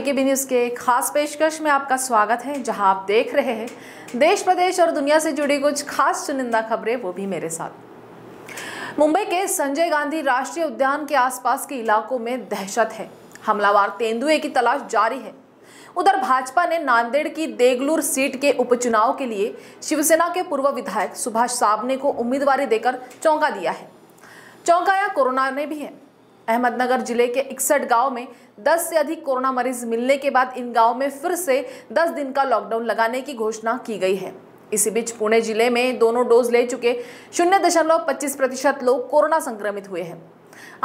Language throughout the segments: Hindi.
पीके बी न्यूज़ के खास पेशकश में आपका स्वागत है जहां आप देख रहे हैं देश प्रदेश और दुनिया से जुड़ी कुछ खास चुनिंदा खबरें वो भी मेरे साथ मुंबई के संजय गांधी राष्ट्रीय उद्यान के आसपास के इलाकों में दहशत है हमलावर तेंदुए की तलाश जारी है उधर भाजपा ने नांदेड़ की देगलूर सीट के उपचुनाव के लिए शिवसेना के पूर्व विधायक सुभाष सावने को उम्मीदवारी देकर चौंका दिया है चौंकाया कोरोना ने भी है अहमदनगर जिले के इकसठ गांव में 10 से अधिक कोरोना मरीज मिलने के बाद इन गांव में फिर से 10 दिन का लॉकडाउन लगाने की घोषणा की गई है इसी बीच पुणे जिले में दोनों डोज ले चुके शून्य दशमलव पच्चीस प्रतिशत लोग कोरोना संक्रमित हुए हैं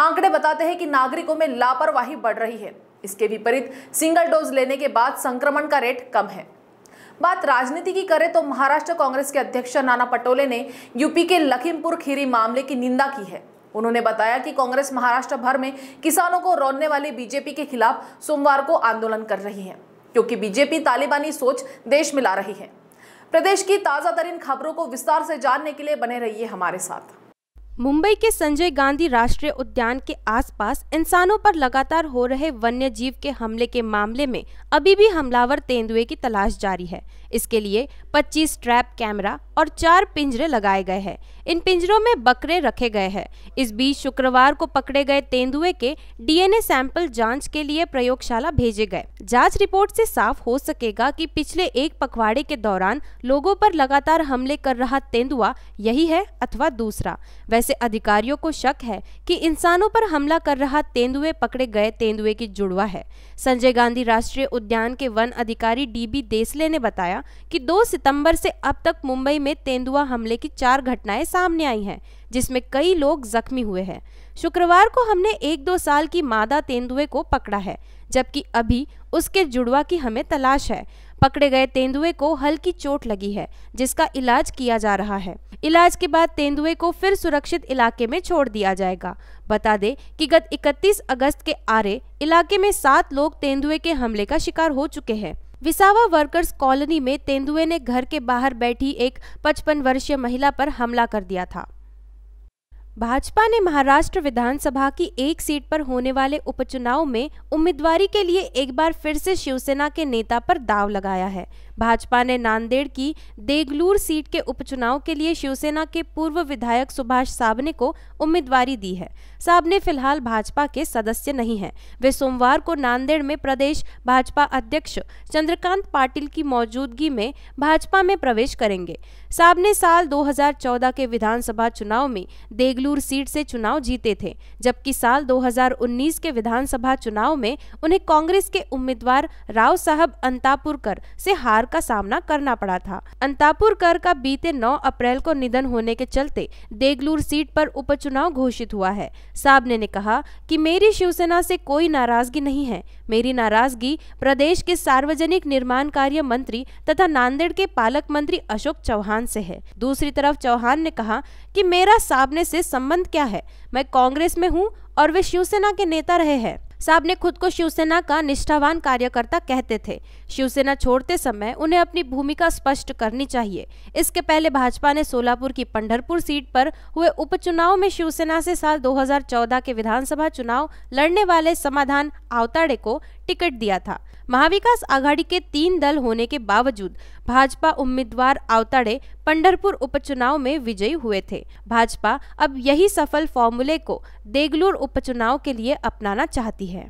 आंकड़े बताते हैं कि नागरिकों में लापरवाही बढ़ रही है इसके विपरीत सिंगल डोज लेने के बाद संक्रमण का रेट कम है बात राजनीति की करें तो महाराष्ट्र कांग्रेस के अध्यक्ष नाना पटोले ने यूपी के लखीमपुर खीरी मामले की निंदा की है उन्होंने बताया कि कांग्रेस महाराष्ट्र भर में किसानों को रोनने वाली बीजेपी के खिलाफ सोमवार को आंदोलन कर रही है क्योंकि बीजेपी तालिबानी सोच देश में ला रही है प्रदेश की ताजा खबरों को विस्तार से जानने के लिए बने रहिए हमारे साथ मुंबई के संजय गांधी राष्ट्रीय उद्यान के आसपास इंसानों पर लगातार हो रहे वन्य जीव के हमले के मामले में अभी भी हमलावर तेंदुए की तलाश जारी है इसके लिए 25 ट्रैप कैमरा और चार पिंजरे लगाए गए हैं इन पिंजरों में बकरे रखे गए हैं इस बीच शुक्रवार को पकड़े गए तेंदुए के डीएनए सैंपल जांच के लिए प्रयोगशाला भेजे गए जांच रिपोर्ट से साफ हो सकेगा कि पिछले एक पखवाड़े के दौरान लोगों पर लगातार हमले कर रहा तेंदुआ यही है अथवा दूसरा वैसे अधिकारियों को शक है की इंसानों पर हमला कर रहा तेंदुए पकड़े गए तेंदुए की जुड़वा है संजय गांधी राष्ट्रीय उद्यान के वन अधिकारी डी देसले ने बताया की दो सितम्बर से अब तक मुंबई में तेंदुआ हमले की चार घटनाएं सामने आई हैं जिसमें कई लोग जख्मी हुए हैं शुक्रवार को हमने एक दो साल की मादा तेंदुए को पकड़ा है जबकि अभी उसके जुड़वा की हमें तलाश है पकड़े गए तेंदुए को हल्की चोट लगी है जिसका इलाज किया जा रहा है इलाज के बाद तेंदुए को फिर सुरक्षित इलाके में छोड़ दिया जाएगा बता दे कि गत 31 अगस्त के आरे इलाके में सात लोग तेंदुए के हमले का शिकार हो चुके हैं विसावा वर्कर्स कॉलोनी में तेंदुए ने घर के बाहर बैठी एक 55 वर्षीय महिला पर हमला कर दिया था भाजपा ने महाराष्ट्र विधानसभा की एक सीट पर होने वाले उपचुनाव में उम्मीदवारी के लिए एक बार फिर से शिवसेना के नेता पर दाव लगाया है भाजपा ने नांदेड़ की देगलूर सीट के उपचुनाव के लिए शिवसेना के पूर्व विधायक सुभाष साबने को उम्मीदवारी दी है साबने फिलहाल भाजपा के सदस्य नहीं है वे सोमवार को नांदेड़ में प्रदेश भाजपा अध्यक्ष चंद्रकांत पाटिल की मौजूदगी में भाजपा में प्रवेश करेंगे साबने साल दो के विधानसभा चुनाव में देगलूर बेंगलुरु सीट से चुनाव जीते थे जबकि साल 2019 के विधानसभा चुनाव में उन्हें कांग्रेस के उम्मीदवार राव साहब अंतापुरकर से हार का सामना करना पड़ा था अंतापुरकर का बीते 9 अप्रैल को निधन होने के चलते देगलूर सीट पर उपचुनाव घोषित हुआ है साहब ने कहा की मेरी शिवसेना से कोई नाराजगी नहीं है मेरी नाराजगी प्रदेश के सार्वजनिक निर्माण कार्य मंत्री तथा नांदेड़ के पालक मंत्री अशोक चौहान से है दूसरी तरफ चौहान ने कहा कि मेरा साबने से संबंध क्या है मैं कांग्रेस में हूँ और वे शिवसेना के नेता रहे हैं साहब ने खुद को शिवसेना का निष्ठावान कार्यकर्ता कहते थे शिवसेना छोड़ते समय उन्हें अपनी भूमिका स्पष्ट करनी चाहिए इसके पहले भाजपा ने सोलापुर की पंडरपुर सीट पर हुए उपचुनाव में शिवसेना से साल 2014 के विधानसभा चुनाव लड़ने वाले समाधान आवताड़े को टिकट दिया था महाविकास आघाड़ी के तीन दल होने के बावजूद भाजपा उम्मीदवार आवताड़े पंडरपुर उपचुनाव में विजयी हुए थे भाजपा अब यही सफल फॉर्मूले को देगलूर उपचुनाव के लिए अपनाना चाहती है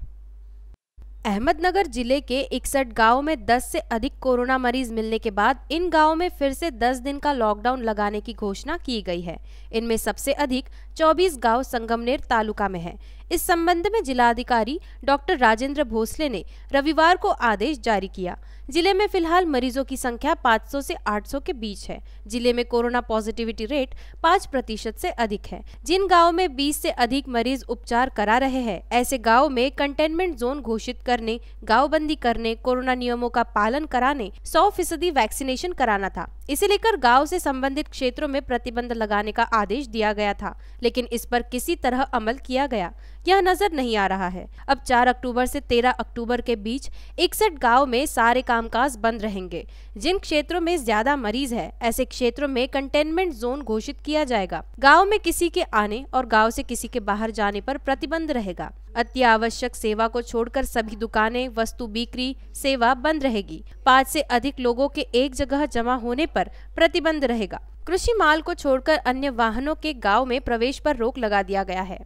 अहमदनगर जिले के इकसठ गाँव में 10 से अधिक कोरोना मरीज मिलने के बाद इन गाँव में फिर से 10 दिन का लॉकडाउन लगाने की घोषणा की गई है इनमें सबसे अधिक 24 गांव संगमनेर तालुका में है इस संबंध में जिलाधिकारी डॉक्टर राजेंद्र भोसले ने रविवार को आदेश जारी किया जिले में फिलहाल मरीजों की संख्या 500 से 800 के बीच है जिले में कोरोना पॉजिटिविटी रेट 5 प्रतिशत से अधिक है जिन गाँव में 20 से अधिक मरीज उपचार करा रहे हैं ऐसे गाँव में कंटेनमेंट जोन घोषित करने गाँव बंदी करने कोरोना नियमों का पालन कराने सौ फीसदी वैक्सीनेशन कराना था इसे लेकर गाँव ऐसी सम्बन्धित क्षेत्रों में प्रतिबंध लगाने का आदेश दिया गया था लेकिन इस पर किसी तरह अमल किया गया यह नजर नहीं आ रहा है अब 4 अक्टूबर से 13 अक्टूबर के बीच इकसठ गाँव में सारे कामकाज बंद रहेंगे जिन क्षेत्रों में ज्यादा मरीज है ऐसे क्षेत्रों में कंटेनमेंट जोन घोषित किया जाएगा गाँव में किसी के आने और गाँव से किसी के बाहर जाने पर प्रतिबंध रहेगा अति आवश्यक सेवा को छोड़कर सभी दुकानें वस्तु बिक्री सेवा बंद रहेगी पाँच से अधिक लोगों के एक जगह जमा होने पर प्रतिबंध रहेगा कृषि माल को छोड़कर अन्य वाहनों के गांव में प्रवेश पर रोक लगा दिया गया है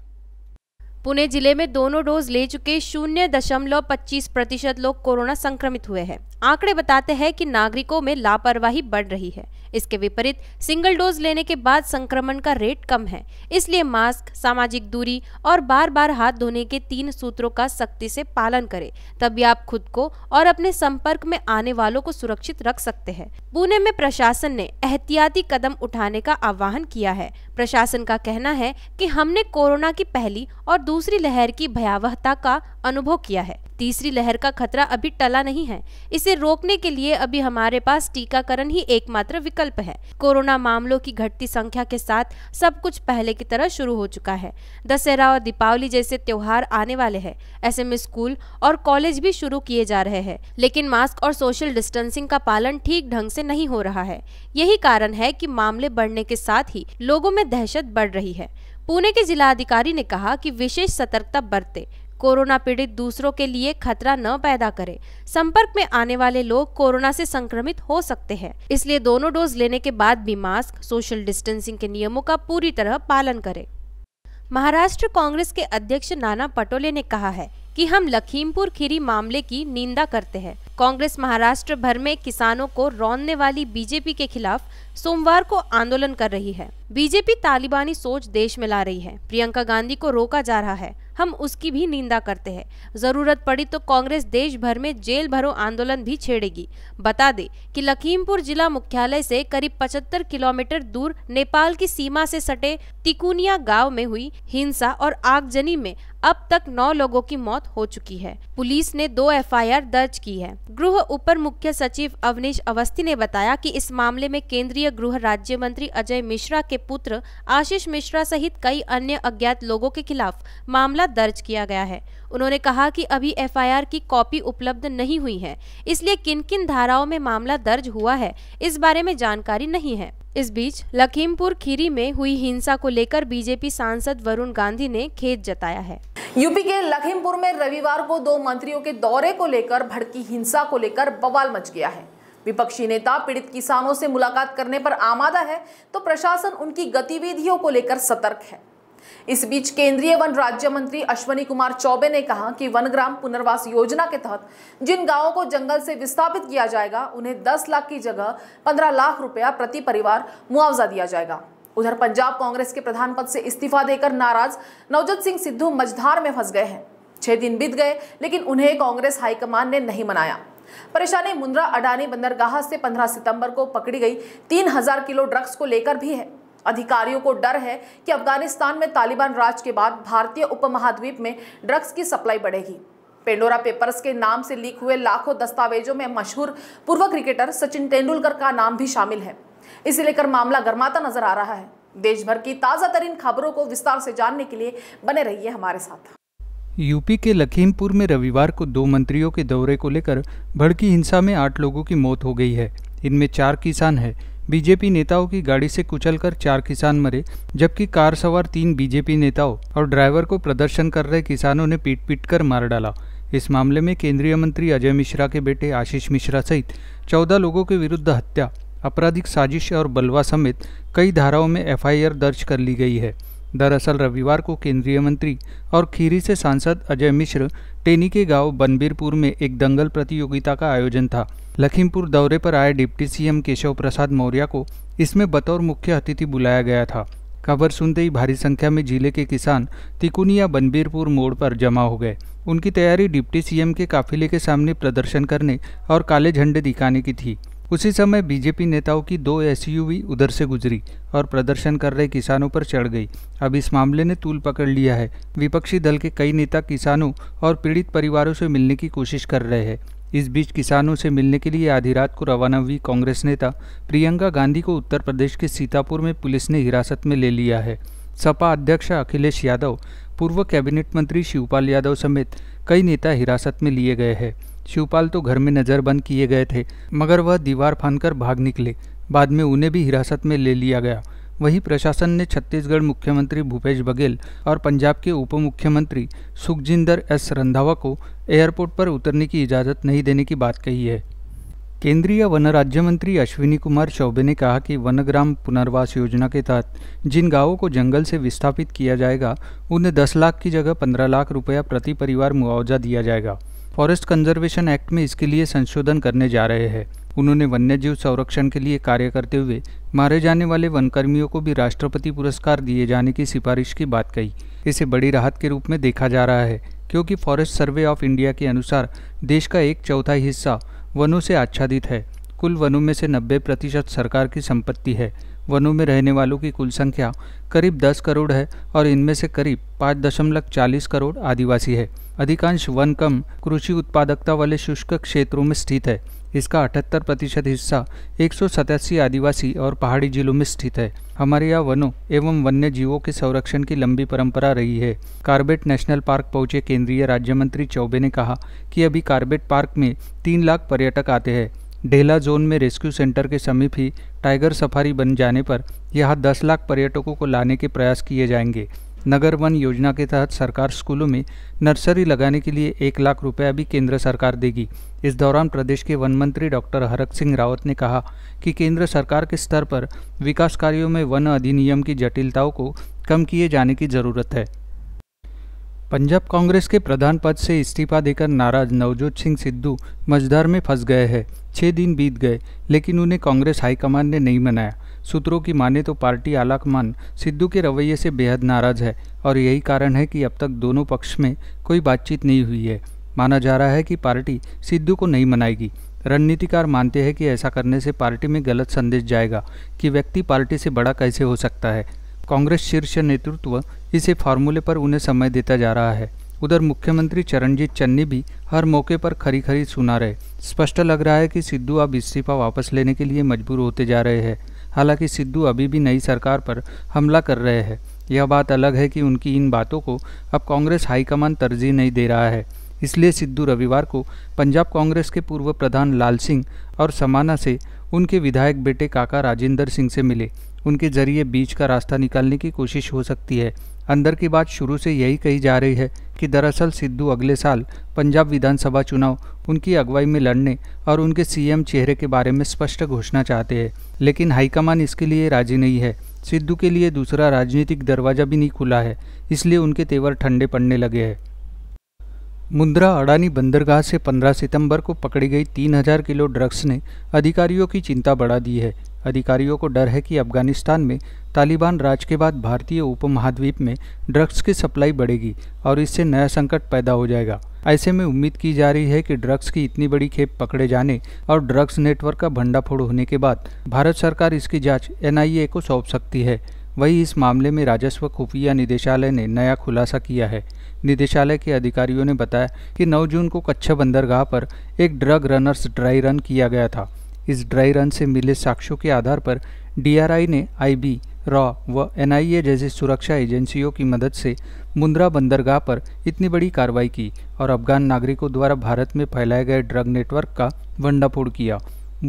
पुणे जिले में दोनों डोज ले चुके शून्य दशमलव पच्चीस प्रतिशत लोग कोरोना संक्रमित हुए हैं आंकड़े बताते हैं कि नागरिकों में लापरवाही बढ़ रही है इसके विपरीत सिंगल डोज लेने के बाद संक्रमण का रेट कम है इसलिए मास्क सामाजिक दूरी और बार बार हाथ धोने के तीन सूत्रों का सख्ती से पालन करें तभी आप खुद को और अपने संपर्क में आने वालों को सुरक्षित रख सकते हैं पुणे में प्रशासन ने एहतियाती कदम उठाने का आह्वान किया है प्रशासन का कहना है की हमने कोरोना की पहली और दूसरी लहर की भयावहता का अनुभव किया है तीसरी लहर का खतरा अभी टला नहीं है इसे रोकने के लिए अभी हमारे पास टीकाकरण ही एकमात्र विकल्प है कोरोना मामलों की घटती संख्या के साथ सब कुछ पहले की तरह शुरू हो चुका है दशहरा और दीपावली जैसे त्योहार आने वाले हैं ऐसे में स्कूल और कॉलेज भी शुरू किए जा रहे हैं लेकिन मास्क और सोशल डिस्टेंसिंग का पालन ठीक ढंग से नहीं हो रहा है यही कारण है की मामले बढ़ने के साथ ही लोगों में दहशत बढ़ रही है पुणे के जिलाधिकारी ने कहा कि विशेष सतर्कता बरते कोरोना पीड़ित दूसरों के लिए खतरा न पैदा करे संपर्क में आने वाले लोग कोरोना से संक्रमित हो सकते हैं इसलिए दोनों डोज लेने के बाद भी मास्क सोशल डिस्टेंसिंग के नियमों का पूरी तरह पालन करें महाराष्ट्र कांग्रेस के अध्यक्ष नाना पटोले ने कहा है कि हम लखीमपुर खीरी मामले की निंदा करते हैं कांग्रेस महाराष्ट्र भर में किसानों को रौनने वाली बीजेपी के खिलाफ सोमवार को आंदोलन कर रही है बीजेपी तालिबानी सोच देश में ला रही है प्रियंका गांधी को रोका जा रहा है हम उसकी भी निंदा करते हैं जरूरत पड़ी तो कांग्रेस देश भर में जेल भरो आंदोलन भी छेड़ेगी बता दे कि लखीमपुर जिला मुख्यालय से करीब 75 किलोमीटर दूर नेपाल की सीमा से सटे तिकुनिया गांव में हुई हिंसा और आगजनी में अब तक नौ लोगों की मौत हो चुकी है पुलिस ने दो एफ दर्ज की है गृह उपर मुख्य सचिव अवनीश अवस्थी ने बताया की इस मामले में केंद्रीय केंद्रीय गृह राज्य मंत्री अजय मिश्रा के पुत्र आशीष मिश्रा सहित कई अन्य अज्ञात लोगों के खिलाफ मामला दर्ज किया गया है उन्होंने कहा कि अभी एफआईआर की कॉपी उपलब्ध नहीं हुई है इसलिए किन किन धाराओं में मामला दर्ज हुआ है इस बारे में जानकारी नहीं है इस बीच लखीमपुर खीरी में हुई हिंसा को लेकर बीजेपी सांसद वरुण गांधी ने खेद जताया है यूपी के लखीमपुर में रविवार को दो मंत्रियों के दौरे को लेकर भड़की हिंसा को लेकर बवाल मच गया है विपक्षी नेता पीड़ित किसानों से मुलाकात करने पर आमादा है तो प्रशासन उनकी गतिविधियों को लेकर सतर्क है इस बीच केंद्रीय वन राज्य मंत्री अश्वनी कुमार चौबे ने कहा कि वनग्राम पुनर्वास योजना के तहत जिन गांवों को जंगल से विस्थापित किया जाएगा उन्हें 10 लाख की जगह 15 लाख रुपया प्रति परिवार मुआवजा दिया जाएगा उधर पंजाब कांग्रेस के प्रधान पद से इस्तीफा देकर नाराज नवजोत सिंह सिद्धू मझधार में फंस गए हैं छह दिन बीत गए लेकिन उन्हें कांग्रेस हाईकमान ने नहीं मनाया परेशानी मुंद्रा अडानी बंदरगाह से 15 सितंबर को पकड़ी गई 3000 किलो ड्रग्स को लेकर भी है अधिकारियों को डर है कि अफगानिस्तान में तालिबान राज के बाद भारतीय उपमहाद्वीप में ड्रग्स की सप्लाई बढ़ेगी पेंडोरा पेपर्स के नाम से लीक हुए लाखों दस्तावेजों में मशहूर पूर्व क्रिकेटर सचिन तेंदुलकर का नाम भी शामिल है इसे लेकर मामला गर्माता नजर आ रहा है देश भर की ताज़ा तरीन खबरों को विस्तार से जानने के लिए बने रहिए हमारे साथ यूपी के लखीमपुर में रविवार को दो मंत्रियों के दौरे को लेकर भड़की हिंसा में आठ लोगों की मौत हो गई है इनमें चार किसान हैं बीजेपी नेताओं की गाड़ी से कुचलकर चार किसान मरे जबकि कार सवार तीन बीजेपी नेताओं और ड्राइवर को प्रदर्शन कर रहे किसानों ने पीट पीट कर मार डाला इस मामले में केंद्रीय मंत्री अजय मिश्रा के बेटे आशीष मिश्रा सहित चौदह लोगों के विरुद्ध हत्या आपराधिक साजिश और बलवा समेत कई धाराओं में एफआईआर दर्ज कर ली गई है दरअसल रविवार को केंद्रीय मंत्री और खीरी से सांसद अजय मिश्र टेनी के गांव बनबीरपुर में एक दंगल प्रतियोगिता का आयोजन था लखीमपुर दौरे पर आए डिप्टी सीएम केशव प्रसाद मौर्य को इसमें बतौर मुख्य अतिथि बुलाया गया था खबर सुनते ही भारी संख्या में जिले के किसान तिकुनिया बनबीरपुर मोड़ पर जमा हो गए उनकी तैयारी डिप्टी सीएम के काफिले के सामने प्रदर्शन करने और काले झंडे दिखाने की थी उसी समय बीजेपी नेताओं की दो एसयूवी उधर से गुजरी और प्रदर्शन कर रहे किसानों पर चढ़ गई अब इस मामले ने तूल पकड़ लिया है विपक्षी दल के कई नेता किसानों और पीड़ित परिवारों से मिलने की कोशिश कर रहे हैं इस बीच किसानों से मिलने के लिए आधी रात को रवाना हुई कांग्रेस नेता प्रियंका गांधी को उत्तर प्रदेश के सीतापुर में पुलिस ने हिरासत में ले लिया है सपा अध्यक्ष अखिलेश यादव पूर्व कैबिनेट मंत्री शिवपाल यादव समेत कई नेता हिरासत में लिए गए हैं शिवपाल तो घर में नज़रबंद किए गए थे मगर वह दीवार फानकर भाग निकले बाद में उन्हें भी हिरासत में ले लिया गया वहीं प्रशासन ने छत्तीसगढ़ मुख्यमंत्री भूपेश बघेल और पंजाब के उप मुख्यमंत्री सुखजिंदर एस रंधावा को एयरपोर्ट पर उतरने की इजाज़त नहीं देने की बात कही है केंद्रीय वन राज्य मंत्री अश्विनी कुमार चौबे ने कहा कि वनग्राम पुनर्वास योजना के तहत जिन गांवों को जंगल से विस्थापित किया जाएगा उन्हें 10 लाख की जगह 15 लाख रुपया प्रति परिवार मुआवजा दिया जाएगा फॉरेस्ट कंजर्वेशन एक्ट में इसके लिए संशोधन करने जा रहे हैं उन्होंने वन्यजीव संरक्षण के लिए कार्य करते हुए मारे जाने वाले वनकर्मियों को भी राष्ट्रपति पुरस्कार दिए जाने की सिफारिश की बात कही इसे बड़ी राहत के रूप में देखा जा रहा है क्योंकि फॉरेस्ट सर्वे ऑफ इंडिया के अनुसार देश का एक चौथाई हिस्सा वनों से आच्छादित है कुल वनों में से 90 प्रतिशत सरकार की संपत्ति है वनों में रहने वालों की कुल संख्या करीब 10 करोड़ है और इनमें से करीब 5.40 करोड़ आदिवासी है अधिकांश वन कम कृषि उत्पादकता वाले शुष्क क्षेत्रों में स्थित है इसका अठहत्तर प्रतिशत हिस्सा एक आदिवासी और पहाड़ी जिलों में स्थित है हमारे यहाँ वनों एवं वन्य जीवों के संरक्षण की लंबी परंपरा रही है कार्बेट नेशनल पार्क पहुंचे केंद्रीय राज्य मंत्री चौबे ने कहा कि अभी कार्बेट पार्क में तीन लाख पर्यटक आते हैं डेला जोन में रेस्क्यू सेंटर के समीप ही टाइगर सफारी बन जाने पर यहां 10 लाख पर्यटकों को लाने के प्रयास किए जाएंगे नगर वन योजना के तहत सरकार स्कूलों में नर्सरी लगाने के लिए एक लाख रुपया भी केंद्र सरकार देगी इस दौरान प्रदेश के वन मंत्री डॉक्टर हरक सिंह रावत ने कहा कि केंद्र सरकार के स्तर पर विकास कार्यों में वन अधिनियम की जटिलताओं को कम किए जाने की जरूरत है पंजाब कांग्रेस के प्रधान पद से इस्तीफा देकर नाराज नवजोत सिंह सिद्धू मझधार में फंस गए हैं छः दिन बीत गए लेकिन उन्हें कांग्रेस हाईकमान ने नहीं मनाया सूत्रों की माने तो पार्टी आलाकमान सिद्धू के रवैये से बेहद नाराज है और यही कारण है कि अब तक दोनों पक्ष में कोई बातचीत नहीं हुई है माना जा रहा है कि पार्टी सिद्धू को नहीं मनाएगी रणनीतिकार मानते हैं कि ऐसा करने से पार्टी में गलत संदेश जाएगा कि व्यक्ति पार्टी से बड़ा कैसे हो सकता है कांग्रेस शीर्ष नेतृत्व इसी फार्मूले पर उन्हें समय देता जा रहा है उधर मुख्यमंत्री चरणजीत चन्नी भी हर मौके पर खरी खरी सुना रहे स्पष्ट लग रहा है कि सिद्धू अब इस्तीफा वापस लेने के लिए मजबूर होते जा रहे हैं हालांकि सिद्धू अभी भी नई सरकार पर हमला कर रहे हैं यह बात अलग है कि उनकी इन बातों को अब कांग्रेस हाईकमान तरजीह नहीं दे रहा है इसलिए सिद्धू रविवार को पंजाब कांग्रेस के पूर्व प्रधान लाल सिंह और समाना से उनके विधायक बेटे काका राजेंद्र सिंह से मिले उनके जरिए बीच का रास्ता निकालने की कोशिश हो सकती है अंदर की बात शुरू से यही कही जा रही है कि दरअसल सिद्धू अगले साल पंजाब विधानसभा चुनाव उनकी अगुवाई में लड़ने और उनके सीएम चेहरे के बारे में स्पष्ट घोषणा चाहते हैं लेकिन हाईकमान इसके लिए राजी नहीं है सिद्धू के लिए दूसरा राजनीतिक दरवाजा भी नहीं खुला है इसलिए उनके तेवर ठंडे पड़ने लगे हैं मुंद्रा अडानी बंदरगाह से 15 सितंबर को पकड़ी गई 3000 किलो ड्रग्स ने अधिकारियों की चिंता बढ़ा दी है अधिकारियों को डर है कि अफगानिस्तान में तालिबान राज के बाद भारतीय उपमहाद्वीप में ड्रग्स की सप्लाई बढ़ेगी और इससे नया संकट पैदा हो जाएगा ऐसे में उम्मीद की जा रही है कि ड्रग्स की इतनी बड़ी खेप पकड़े जाने और ड्रग्स नेटवर्क का भंडाफोड़ होने के बाद भारत सरकार इसकी जाँच एन को सौंप सकती है वही इस मामले में राजस्व खुफिया निदेशालय ने नया खुलासा किया है निदेशालय के अधिकारियों ने बताया कि 9 जून को कच्छा बंदरगाह पर एक ड्रग रनर्स ड्राई रन किया गया था इस ड्राई रन से मिले साक्ष्यों के आधार पर डीआरआई ने आईबी रॉ व एनआईए जैसी सुरक्षा एजेंसियों की मदद से मुंद्रा बंदरगाह पर इतनी बड़ी कार्रवाई की और अफगान नागरिकों द्वारा भारत में फैलाए गए ड्रग नेटवर्क का वंडाफोड़ किया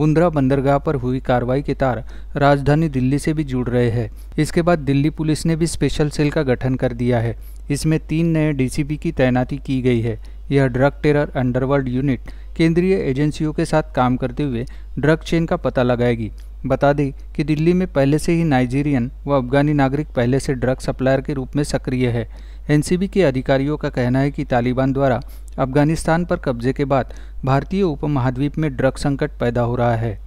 मुंद्रा बंदरगाह पर हुई कार्रवाई के तार राजधानी दिल्ली से भी जुड़ रहे हैं इसके बाद दिल्ली पुलिस ने भी स्पेशल सेल का गठन कर दिया है इसमें तीन नए डीसीपी की तैनाती की गई है यह ड्रग टेरर अंडरवर्ल्ड यूनिट केंद्रीय एजेंसियों के साथ काम करते हुए ड्रग चेन का पता लगाएगी बता दें कि दिल्ली में पहले से ही नाइजीरियन व अफगानी नागरिक पहले से ड्रग सप्लायर के रूप में सक्रिय है एनसीबी के अधिकारियों का कहना है कि तालिबान द्वारा अफगानिस्तान पर कब्जे के बाद भारतीय उपमहाद्वीप में ड्रग संकट पैदा हो रहा है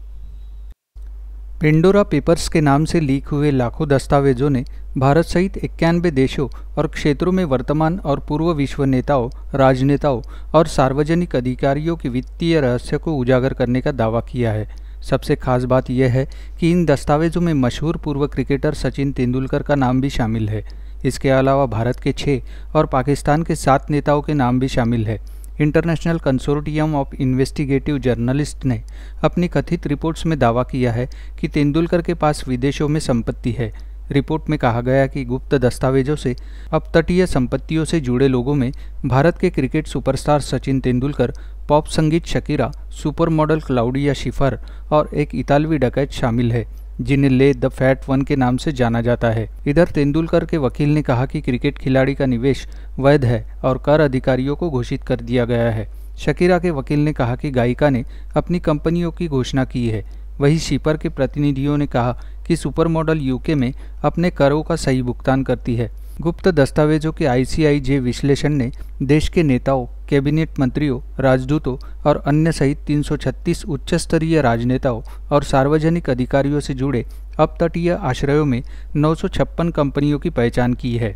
पेंडोरा पेपर्स के नाम से लीक हुए लाखों दस्तावेजों ने भारत सहित इक्यानवे देशों और क्षेत्रों में वर्तमान और पूर्व विश्व नेताओं राजनेताओं और सार्वजनिक अधिकारियों के वित्तीय रहस्य को उजागर करने का दावा किया है सबसे खास बात यह है कि इन दस्तावेजों में मशहूर पूर्व क्रिकेटर सचिन तेंदुलकर का नाम भी शामिल है इसके अलावा भारत के छः और पाकिस्तान के सात नेताओं के नाम भी शामिल है international consortium of investigative journalist ने अपनी कथित रिपोर्ट्स में दावा किया है कि तेंदुलकर के पास विदेशों में संपत्ति है रिपोर्ट में कहा गया कि गुप्त दस्तावेजों से अपतटीय संपत्तियों से जुड़े लोगों में भारत के cricket superstar Sachin Tendulkar pop संगीत Shakira super model Claudia Schiffer और एक इतालवी डकैत शामिल है जिन्हें ले द फैट वन के नाम से जाना जाता है इधर तेंदुलकर के वकील ने कहा कि क्रिकेट खिलाड़ी का निवेश वैध है और कर अधिकारियों को घोषित कर दिया गया है शकीरा के वकील ने कहा कि गायिका ने अपनी कंपनियों की घोषणा की है वही शिपर के प्रतिनिधियों ने कहा कि सुपर मॉडल यूके में अपने करों का सही भुगतान करती है गुप्त दस्तावेजों के आईसीआई जे विश्लेषण ने देश के नेताओं कैबिनेट मंत्रियों राजदूतों और अन्य सहित 336 उच्च स्तरीय राजनेताओं और सार्वजनिक अधिकारियों से जुड़े अपतटीय आश्रयों में नौ कंपनियों की पहचान की है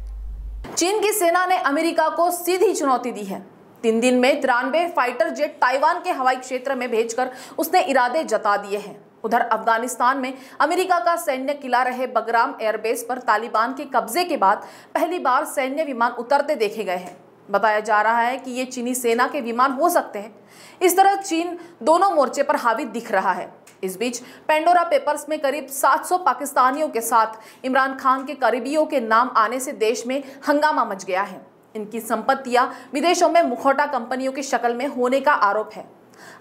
चीन की सेना ने अमेरिका को सीधी चुनौती दी है तीन दिन में तिरानवे फाइटर जेट ताइवान के हवाई क्षेत्र में भेजकर उसने इरादे जता दिए हैं उधर अफगानिस्तान में अमेरिका का सैन्य किला रहे बगराम एयरबेस पर तालिबान के कब्जे के बाद पहली बार सैन्य विमान उतरते देखे गए हैं बताया जा रहा है कि ये चीनी सेना के विमान हो सकते हैं इस तरह चीन दोनों मोर्चे पर हावी दिख रहा है इस बीच पेंडोरा पेपर्स में करीब 700 पाकिस्तानियों के साथ इमरान खान के करीबियों के नाम आने से देश में हंगामा मच गया है इनकी संपत्तियां विदेशों में मुखौटा कंपनियों की शक्ल में होने का आरोप है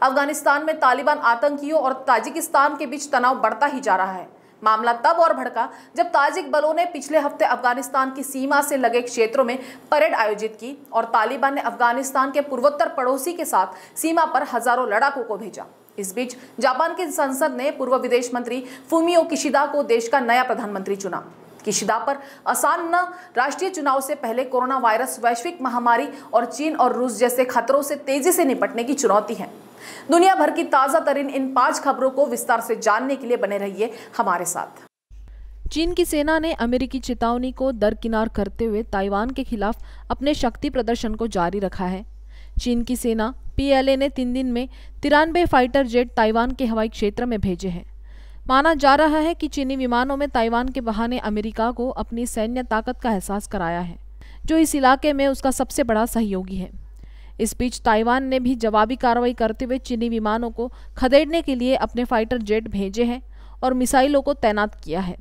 अफगानिस्तान में तालिबान आतंकियों और ताजिकिस्तान के बीच तनाव बढ़ता ही जा रहा है मामला तब और भड़का जब ताजिक बलों ने पिछले हफ्ते अफगानिस्तान की सीमा से लगे क्षेत्रों में परेड आयोजित की और तालिबान ने अफगानिस्तान के पूर्वोत्तर पड़ोसी के साथ सीमा पर हजारों लड़ाकों को भेजा इस बीच जापान की संसद ने पूर्व विदेश मंत्री फूमियो किशिदा को देश का नया प्रधानमंत्री चुना किशिदा पर आसान न राष्ट्रीय चुनाव से पहले कोरोना वायरस वैश्विक महामारी और चीन और रूस जैसे खतरों से तेजी से निपटने की चुनौती है दुनिया भर की ताज़ा तरीन इन पांच खबरों को विस्तार से जानने के लिए बने रहिए हमारे साथ चीन की सेना ने अमेरिकी चेतावनी को दरकिनार करते हुए ताइवान के खिलाफ अपने शक्ति प्रदर्शन को जारी रखा है चीन की सेना पीएलए ने तीन दिन में तिरानबे फाइटर जेट ताइवान के हवाई क्षेत्र में भेजे हैं माना जा रहा है कि चीनी विमानों में ताइवान के बहाने अमेरिका को अपनी सैन्य ताकत का एहसास कराया है जो इस इलाके में उसका सबसे बड़ा सहयोगी है इस बीच ताइवान ने भी जवाबी कार्रवाई करते हुए चीनी विमानों को खदेड़ने के लिए अपने फाइटर जेट भेजे हैं और मिसाइलों को तैनात किया है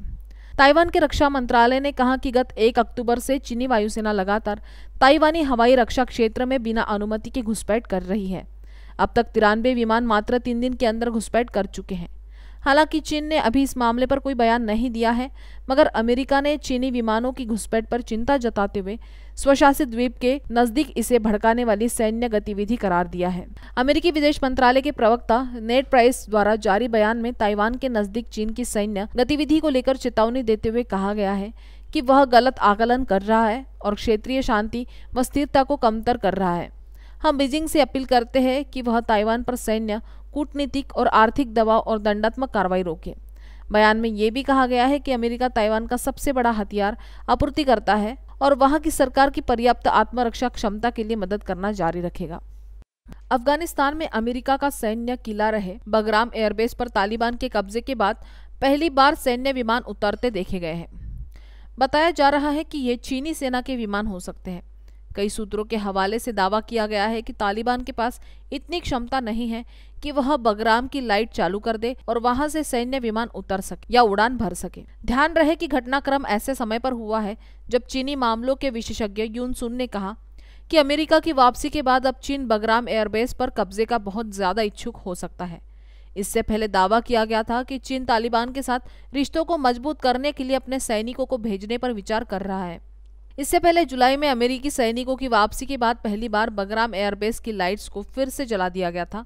ताइवान के रक्षा मंत्रालय ने कहा कि गत 1 अक्टूबर से चीनी वायुसेना लगातार ताइवानी हवाई रक्षा क्षेत्र में बिना अनुमति के घुसपैठ कर रही है अब तक तिरानवे विमान मात्र तीन दिन के अंदर घुसपैठ कर चुके हैं हालांकि चीन ने अभी इस मामले पर कोई बयान नहीं दिया है मगर अमेरिका ने चीनी विमानों की घुसपैठ पर चिंता जताते हुए स्वशासित द्वीप के नजदीक इसे भड़काने वाली सैन्य गतिविधि करार दिया है अमेरिकी विदेश मंत्रालय के प्रवक्ता नेट प्राइस द्वारा जारी बयान में ताइवान के नजदीक चीन की सैन्य गतिविधि को लेकर चेतावनी देते हुए कहा गया है कि वह गलत आकलन कर रहा है और क्षेत्रीय शांति व स्थिरता को कमतर कर रहा है हम बीजिंग से अपील करते हैं कि वह ताइवान पर सैन्य कूटनीतिक और आर्थिक दबाव और दंडात्मक कार्रवाई रोके बयान में ये भी कहा गया है कि अमेरिका ताइवान का सबसे बड़ा हथियार आपूर्ति करता है और वहां की सरकार की पर्याप्त आत्मरक्षा क्षमता के लिए मदद करना जारी रखेगा अफगानिस्तान में अमेरिका का सैन्य किला रहे बगराम एयरबेस पर तालिबान के कब्जे के बाद पहली बार सैन्य विमान उतरते देखे गए हैं बताया जा रहा है कि ये चीनी सेना के विमान हो सकते हैं कई सूत्रों के हवाले से दावा किया गया है कि तालिबान के पास इतनी क्षमता नहीं है कि वह बगराम की लाइट चालू कर दे और वहां से सैन्य विमान उतर सके या उड़ान भर सके ध्यान रहे कि घटनाक्रम ऐसे समय पर हुआ है जब चीनी मामलों के विशेषज्ञ यून सुन ने कहा कि अमेरिका की वापसी के बाद अब चीन बगराम एयरबेस पर कब्जे का बहुत ज्यादा इच्छुक हो सकता है इससे पहले दावा किया गया था कि चीन तालिबान के साथ रिश्तों को मजबूत करने के लिए अपने सैनिकों को भेजने पर विचार कर रहा है इससे पहले जुलाई में अमेरिकी सैनिकों की वापसी के बाद पहली बार बगराम एयरबेस की लाइट्स को फिर से जला दिया गया था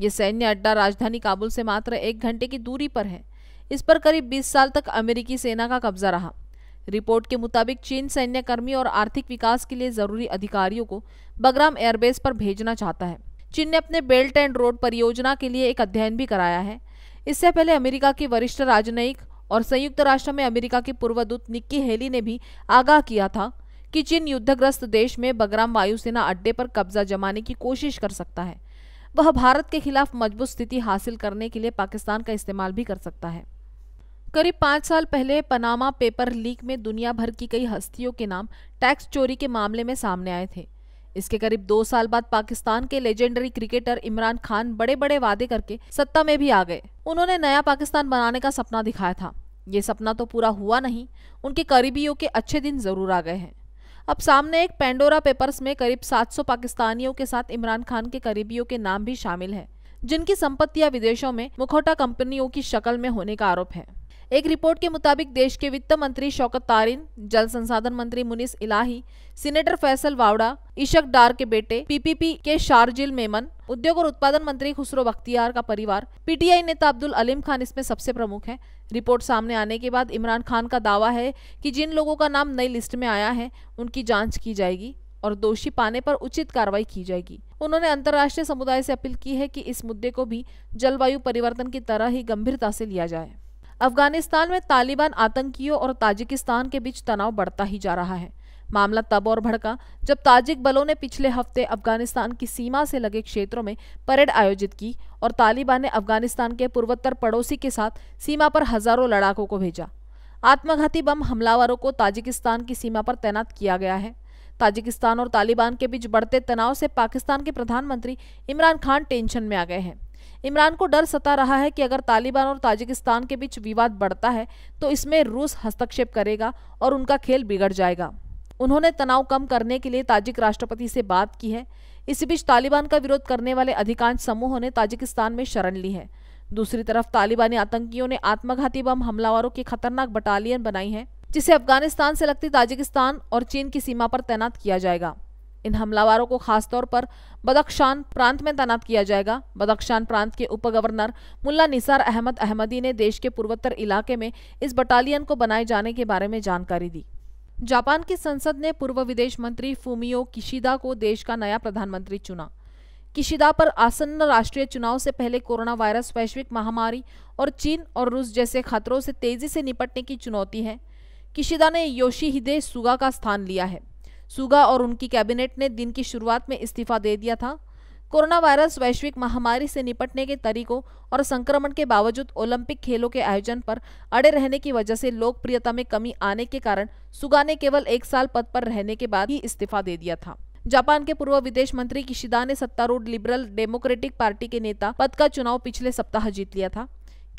यह सैन्य अड्डा राजधानी काबुल से मात्र एक घंटे की दूरी पर है इस पर करीब 20 साल तक अमेरिकी सेना का कब्जा रहा रिपोर्ट के मुताबिक चीन सैन्य कर्मी और आर्थिक विकास के लिए जरूरी अधिकारियों को बगराम एयरबेस पर भेजना चाहता है चीन ने अपने बेल्ट एंड रोड परियोजना के लिए एक अध्ययन भी कराया है इससे पहले अमेरिका के वरिष्ठ राजनयिक और संयुक्त राष्ट्र में अमेरिका के पूर्व दूत निक्की हेली ने भी आगाह किया था कि चीन युद्धग्रस्त देश में बगराम वायुसेना अड्डे पर कब्जा जमाने की कोशिश कर सकता है वह भारत के खिलाफ मजबूत स्थिति हासिल करने के लिए पाकिस्तान का इस्तेमाल भी कर सकता है करीब पांच साल पहले पनामा पेपर लीक में दुनिया भर की कई हस्तियों के नाम टैक्स चोरी के मामले में सामने आए थे इसके करीब दो साल बाद पाकिस्तान के लेजेंडरी क्रिकेटर इमरान खान बड़े बड़े वादे करके सत्ता में भी आ गए उन्होंने नया पाकिस्तान बनाने का सपना दिखाया था ये सपना तो पूरा हुआ नहीं उनके करीबियों के अच्छे दिन जरूर आ गए हैं अब सामने एक पेंडोरा पेपर्स में करीब 700 पाकिस्तानियों के साथ इमरान खान के करीबियों के नाम भी शामिल है जिनकी संपत्तियां विदेशों में मुखौटा कंपनियों की शक्ल में होने का आरोप है एक रिपोर्ट के मुताबिक देश के वित्त मंत्री शौकत तारिन जल संसाधन मंत्री मुनिस इलाही सीनेटर फैसल वावड़ा इशक डार के बेटे पीपीपी के शारजिल मेमन उद्योग और उत्पादन मंत्री खुसरो बख्तियार का परिवार पीटीआई नेता अब्दुल अलीम खान इसमें सबसे प्रमुख है रिपोर्ट सामने आने के बाद इमरान खान का दावा है की जिन लोगों का नाम नई लिस्ट में आया है उनकी जाँच की जाएगी और दोषी पाने पर उचित कार्रवाई की जाएगी उन्होंने अंतर्राष्ट्रीय समुदाय से अपील की है कि इस मुद्दे को भी जलवायु परिवर्तन की तरह ही गंभीरता से लिया जाए अफगानिस्तान में तालिबान आतंकियों और ताजिकिस्तान के बीच तनाव बढ़ता ही जा रहा है मामला तब और भड़का जब ताजिक बलों ने पिछले हफ्ते अफगानिस्तान की सीमा से लगे क्षेत्रों में परेड आयोजित की और तालिबान ने अफगानिस्तान के पूर्वोत्तर पड़ोसी के साथ सीमा पर हजारों लड़ाकों को भेजा आत्मघाती बम हमलावरों को ताजिकिस्तान की सीमा पर तैनात किया गया है ताजिकिस्तान और तालिबान के बीच बढ़ते तनाव से पाकिस्तान के प्रधानमंत्री इमरान खान टेंशन में आ गए हैं इमरान को डर सता रहा है कि अगर तालिबान और ताजिकिस्तान के बीच विवाद बढ़ता है तो इसमें रूस हस्तक्षेप करेगा और उनका खेल बिगड़ जाएगा उन्होंने तनाव कम करने के लिए ताजिक राष्ट्रपति से बात की है इसी बीच तालिबान का विरोध करने वाले अधिकांश समूहों ने ताजिकिस्तान में शरण ली है दूसरी तरफ तालिबानी आतंकियों ने आत्मघाती बम हमलावरों की खतरनाक बटालियन बनाई है जिसे अफगानिस्तान से लगती ताजिकिस्तान और चीन की सीमा पर तैनात किया जाएगा इन हमलावरों को खासतौर पर बदख्शान प्रांत में तैनात किया जाएगा बदख्शान प्रांत के उप गवर्नर मुला निसार अहमद अहमदी ने देश के पूर्वोत्तर इलाके में इस बटालियन को बनाए जाने के बारे में जानकारी दी जापान की संसद ने पूर्व विदेश मंत्री फूमियो किशिदा को देश का नया प्रधानमंत्री चुना किशिदा पर आसन्न राष्ट्रीय चुनाव से पहले कोरोना वायरस वैश्विक महामारी और चीन और रूस जैसे खतरों से तेजी से निपटने की चुनौती है किशिदा ने योशीहिदे सुगा का स्थान लिया है सुगा और उनकी कैबिनेट ने दिन की शुरुआत में इस्तीफा दे दिया था कोरोना वायरस वैश्विक महामारी से निपटने के तरीकों और संक्रमण के बावजूद ओलंपिक खेलों के आयोजन पर अड़े रहने की वजह से लोकप्रियता में कमी आने के कारण सुगा ने केवल एक साल पद पर रहने के बाद ही इस्तीफा दे दिया था जापान के पूर्व विदेश मंत्री किशिदा ने सत्तारूढ़ लिबरल डेमोक्रेटिक पार्टी के नेता पद का चुनाव पिछले सप्ताह जीत लिया था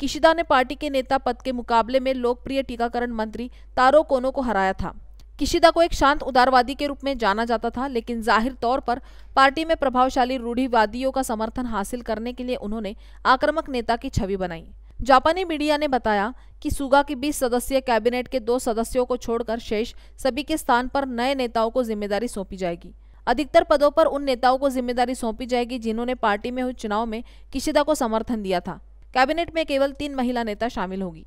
किशिदा ने पार्टी के नेता पद के मुकाबले में लोकप्रिय टीकाकरण मंत्री तारो कोनो को हराया था किशिदा को एक शांत उदारवादी के रूप में जाना जाता था लेकिन जाहिर तौर पर पार्टी में प्रभावशाली रूढ़ीवादियों का समर्थन हासिल करने के लिए उन्होंने आक्रामक नेता की छवि बनाई जापानी मीडिया ने बताया कि सुगा की 20 सदस्यीय कैबिनेट के दो सदस्यों को छोड़कर शेष सभी के स्थान पर नए नेताओं को जिम्मेदारी सौंपी जाएगी अधिकतर पदों पर उन नेताओं को जिम्मेदारी सौंपी जाएगी जिन्होंने पार्टी में हुए चुनाव में किशिदा को समर्थन दिया था कैबिनेट में केवल तीन महिला नेता शामिल होगी